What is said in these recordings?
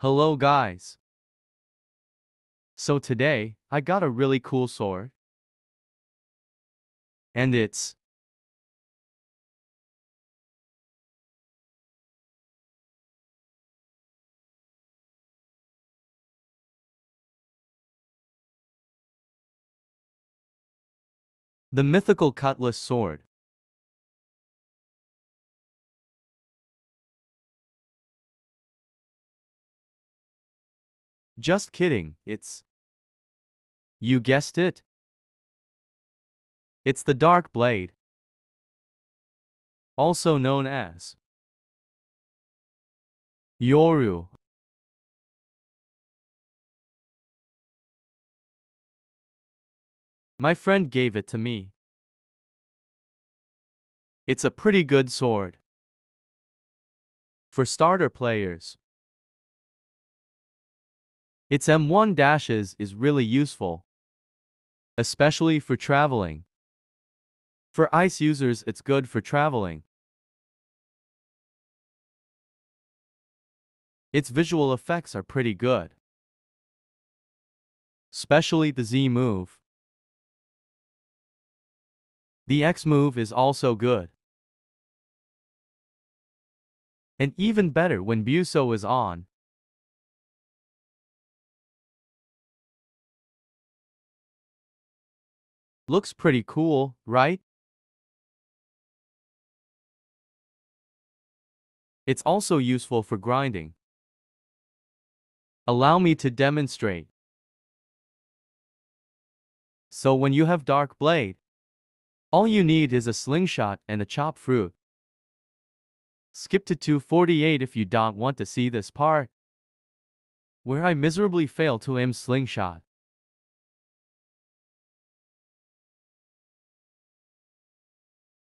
Hello guys. So today, I got a really cool sword. And it's the mythical cutlass sword. Just kidding, it's... You guessed it. It's the Dark Blade. Also known as... Yoru. My friend gave it to me. It's a pretty good sword. For starter players. Its M1 dashes is really useful, especially for traveling. For ICE users it's good for traveling. Its visual effects are pretty good. Especially the Z move. The X move is also good. And even better when Buso is on, Looks pretty cool, right? It's also useful for grinding. Allow me to demonstrate. So when you have Dark Blade, all you need is a slingshot and a chop fruit. Skip to 248 if you don't want to see this part, where I miserably fail to aim slingshot.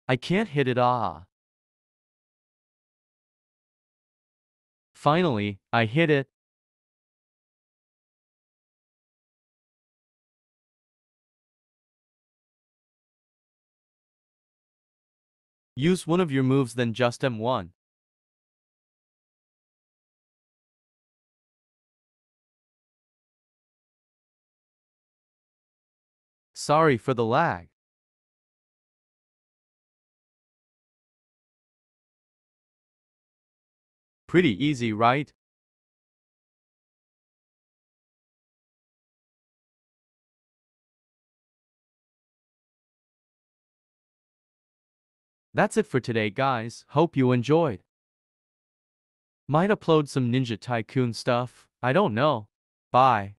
I can't hit it ah. Finally, I hit it. Use one of your moves then just M1. Sorry for the lag. Pretty easy, right? That's it for today guys, hope you enjoyed. Might upload some Ninja Tycoon stuff, I don't know. Bye.